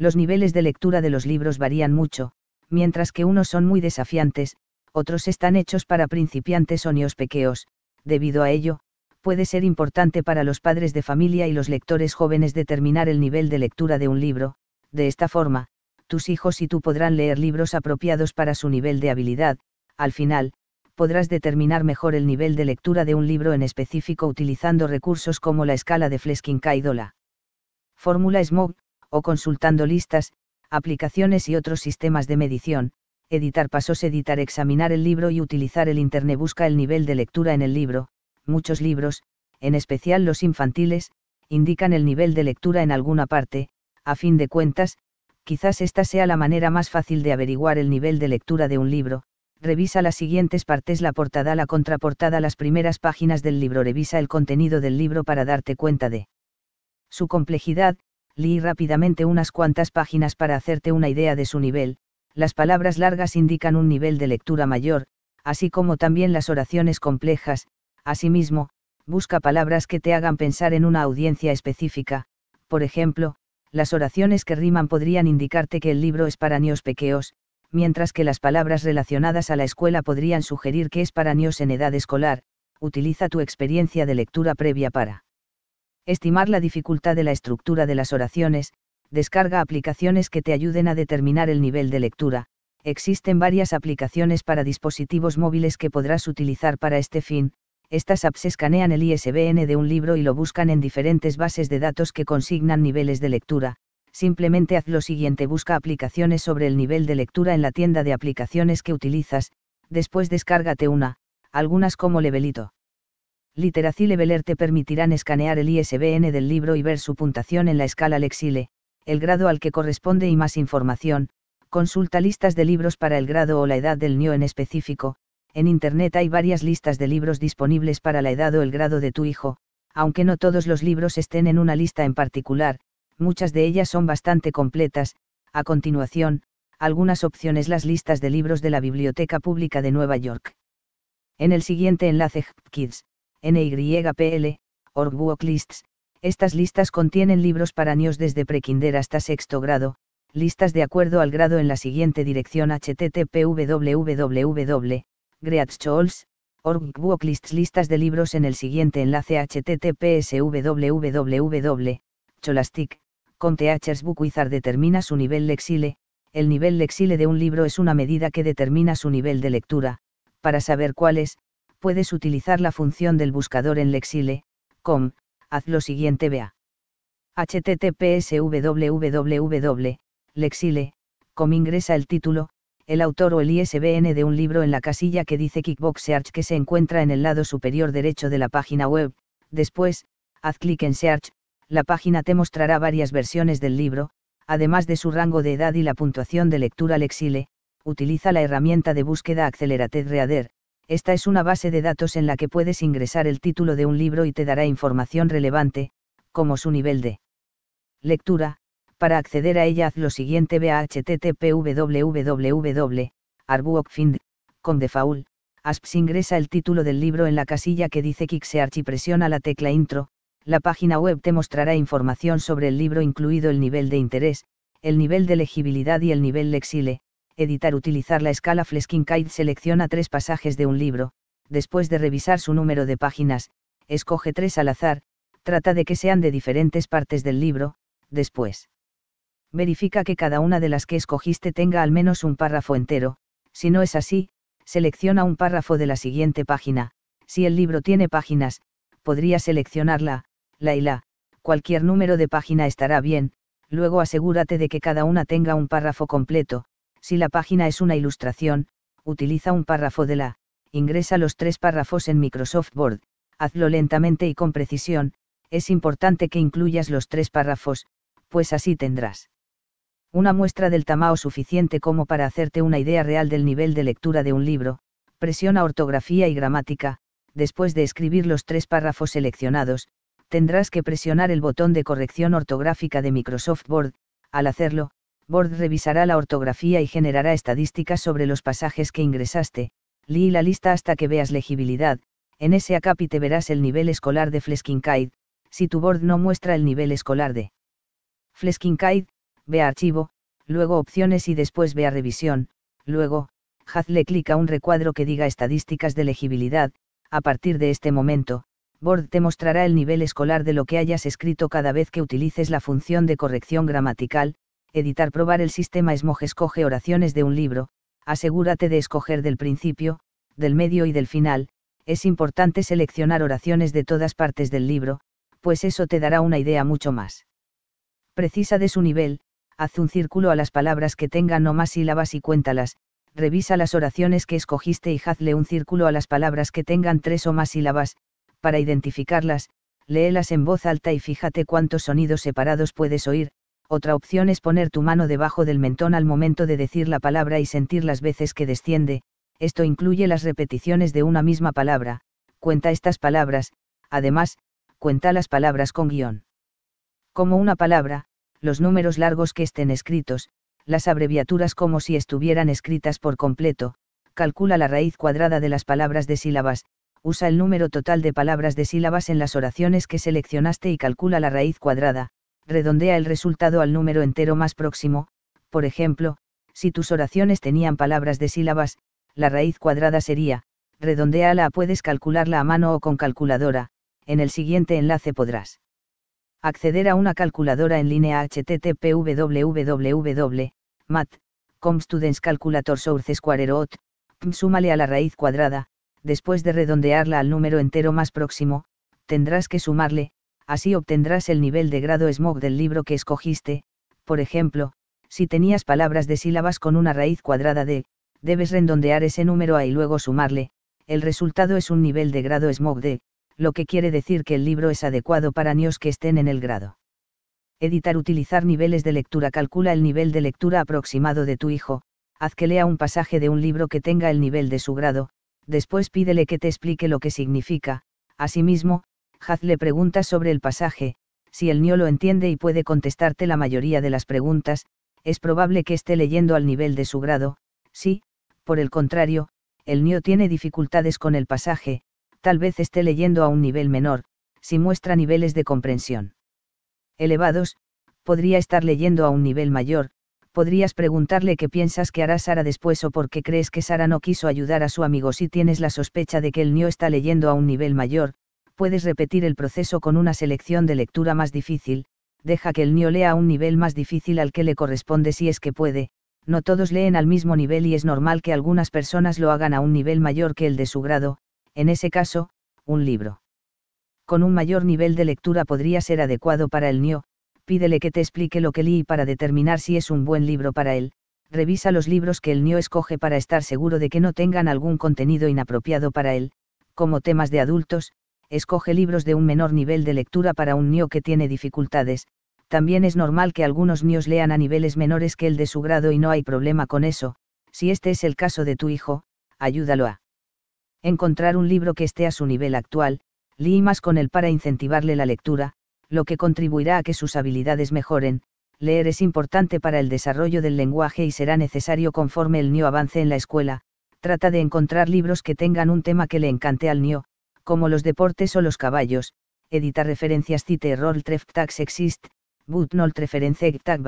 Los niveles de lectura de los libros varían mucho, mientras que unos son muy desafiantes, otros están hechos para principiantes o neospequeos, debido a ello, puede ser importante para los padres de familia y los lectores jóvenes determinar el nivel de lectura de un libro, de esta forma, tus hijos y tú podrán leer libros apropiados para su nivel de habilidad, al final, podrás determinar mejor el nivel de lectura de un libro en específico utilizando recursos como la escala de fleskin y Fórmula SMOG, o consultando listas, aplicaciones y otros sistemas de medición, editar pasos, editar, examinar el libro y utilizar el Internet busca el nivel de lectura en el libro, muchos libros, en especial los infantiles, indican el nivel de lectura en alguna parte, a fin de cuentas, quizás esta sea la manera más fácil de averiguar el nivel de lectura de un libro, revisa las siguientes partes, la portada, la contraportada, las primeras páginas del libro, revisa el contenido del libro para darte cuenta de su complejidad, lee rápidamente unas cuantas páginas para hacerte una idea de su nivel, las palabras largas indican un nivel de lectura mayor, así como también las oraciones complejas, asimismo, busca palabras que te hagan pensar en una audiencia específica, por ejemplo, las oraciones que riman podrían indicarte que el libro es para niños pequeos, mientras que las palabras relacionadas a la escuela podrían sugerir que es para niños en edad escolar, utiliza tu experiencia de lectura previa para estimar la dificultad de la estructura de las oraciones, descarga aplicaciones que te ayuden a determinar el nivel de lectura, existen varias aplicaciones para dispositivos móviles que podrás utilizar para este fin, estas apps escanean el ISBN de un libro y lo buscan en diferentes bases de datos que consignan niveles de lectura, simplemente haz lo siguiente, busca aplicaciones sobre el nivel de lectura en la tienda de aplicaciones que utilizas, después descárgate una, algunas como Levelito. Literacy Leveler te permitirán escanear el ISBN del libro y ver su puntuación en la escala Lexile, el grado al que corresponde y más información. Consulta listas de libros para el grado o la edad del niño en específico. En Internet hay varias listas de libros disponibles para la edad o el grado de tu hijo, aunque no todos los libros estén en una lista en particular, muchas de ellas son bastante completas. A continuación, algunas opciones las listas de libros de la Biblioteca Pública de Nueva York. En el siguiente enlace Kids NYPL, Org estas listas contienen libros para niños desde prekinder hasta sexto grado, listas de acuerdo al grado en la siguiente dirección http Book lists listas de libros en el siguiente enlace https www.cholastic.com Teachers Book Wizard determina su nivel lexile, el nivel lexile de un libro es una medida que determina su nivel de lectura, para saber cuál es, puedes utilizar la función del buscador en lexile.com, haz lo siguiente vea. https www.lexile.com ingresa el título, el autor o el ISBN de un libro en la casilla que dice Kickbox Search que se encuentra en el lado superior derecho de la página web, después, haz clic en Search, la página te mostrará varias versiones del libro, además de su rango de edad y la puntuación de lectura Lexile, utiliza la herramienta de búsqueda Accelerated Reader, esta es una base de datos en la que puedes ingresar el título de un libro y te dará información relevante, como su nivel de lectura. Para acceder a ella haz lo siguiente ve a http default, ASPS ingresa el título del libro en la casilla que dice Kicksearch y presiona la tecla intro, la página web te mostrará información sobre el libro incluido el nivel de interés, el nivel de legibilidad y el nivel lexile, editar utilizar la escala Kite. selecciona tres pasajes de un libro, después de revisar su número de páginas, escoge tres al azar, trata de que sean de diferentes partes del libro, después. Verifica que cada una de las que escogiste tenga al menos un párrafo entero, si no es así, selecciona un párrafo de la siguiente página, si el libro tiene páginas, podría seleccionarla, la y la, cualquier número de página estará bien, luego asegúrate de que cada una tenga un párrafo completo, si la página es una ilustración, utiliza un párrafo de la, ingresa los tres párrafos en Microsoft Word, hazlo lentamente y con precisión, es importante que incluyas los tres párrafos, pues así tendrás una muestra del tamaño suficiente como para hacerte una idea real del nivel de lectura de un libro, presiona ortografía y gramática, después de escribir los tres párrafos seleccionados, tendrás que presionar el botón de corrección ortográfica de Microsoft Word, al hacerlo, Board revisará la ortografía y generará estadísticas sobre los pasajes que ingresaste, lee la lista hasta que veas legibilidad, en ese acápite verás el nivel escolar de Fleskinkaid, si tu board no muestra el nivel escolar de Fleskinkaid, ve archivo, luego opciones y después vea revisión, luego, hazle clic a un recuadro que diga estadísticas de legibilidad, a partir de este momento, Board te mostrará el nivel escolar de lo que hayas escrito cada vez que utilices la función de corrección gramatical, editar probar el sistema SMOG escoge oraciones de un libro, asegúrate de escoger del principio, del medio y del final, es importante seleccionar oraciones de todas partes del libro, pues eso te dará una idea mucho más precisa de su nivel, haz un círculo a las palabras que tengan no más sílabas y cuéntalas, revisa las oraciones que escogiste y hazle un círculo a las palabras que tengan tres o más sílabas, para identificarlas, léelas en voz alta y fíjate cuántos sonidos separados puedes oír, otra opción es poner tu mano debajo del mentón al momento de decir la palabra y sentir las veces que desciende, esto incluye las repeticiones de una misma palabra, cuenta estas palabras, además, cuenta las palabras con guión. Como una palabra, los números largos que estén escritos, las abreviaturas como si estuvieran escritas por completo, calcula la raíz cuadrada de las palabras de sílabas, usa el número total de palabras de sílabas en las oraciones que seleccionaste y calcula la raíz cuadrada, redondea el resultado al número entero más próximo, por ejemplo, si tus oraciones tenían palabras de sílabas, la raíz cuadrada sería, redondeala puedes calcularla a mano o con calculadora, en el siguiente enlace podrás acceder a una calculadora en línea http www.mat.com students calculator source súmale a la raíz cuadrada, después de redondearla al número entero más próximo, tendrás que sumarle, así obtendrás el nivel de grado SMOG del libro que escogiste, por ejemplo, si tenías palabras de sílabas con una raíz cuadrada de, debes redondear ese número a y luego sumarle, el resultado es un nivel de grado SMOG de, lo que quiere decir que el libro es adecuado para niños que estén en el grado. Editar utilizar niveles de lectura calcula el nivel de lectura aproximado de tu hijo, haz que lea un pasaje de un libro que tenga el nivel de su grado, después pídele que te explique lo que significa, asimismo, Haz le preguntas sobre el pasaje, si el niño lo entiende y puede contestarte la mayoría de las preguntas, es probable que esté leyendo al nivel de su grado, si, por el contrario, el niño tiene dificultades con el pasaje, tal vez esté leyendo a un nivel menor, si muestra niveles de comprensión elevados, podría estar leyendo a un nivel mayor, podrías preguntarle qué piensas que hará Sara después o por qué crees que Sara no quiso ayudar a su amigo si tienes la sospecha de que el niño está leyendo a un nivel mayor, puedes repetir el proceso con una selección de lectura más difícil, deja que el niño lea a un nivel más difícil al que le corresponde si es que puede, no todos leen al mismo nivel y es normal que algunas personas lo hagan a un nivel mayor que el de su grado, en ese caso, un libro. Con un mayor nivel de lectura podría ser adecuado para el niño, pídele que te explique lo que lee para determinar si es un buen libro para él, revisa los libros que el niño escoge para estar seguro de que no tengan algún contenido inapropiado para él, como temas de adultos, escoge libros de un menor nivel de lectura para un niño que tiene dificultades, también es normal que algunos niños lean a niveles menores que el de su grado y no hay problema con eso, si este es el caso de tu hijo, ayúdalo a encontrar un libro que esté a su nivel actual, más con él para incentivarle la lectura, lo que contribuirá a que sus habilidades mejoren, leer es importante para el desarrollo del lenguaje y será necesario conforme el niño avance en la escuela, trata de encontrar libros que tengan un tema que le encante al niño, como los deportes o los caballos, edita referencias cite error treft exist, but not reference tag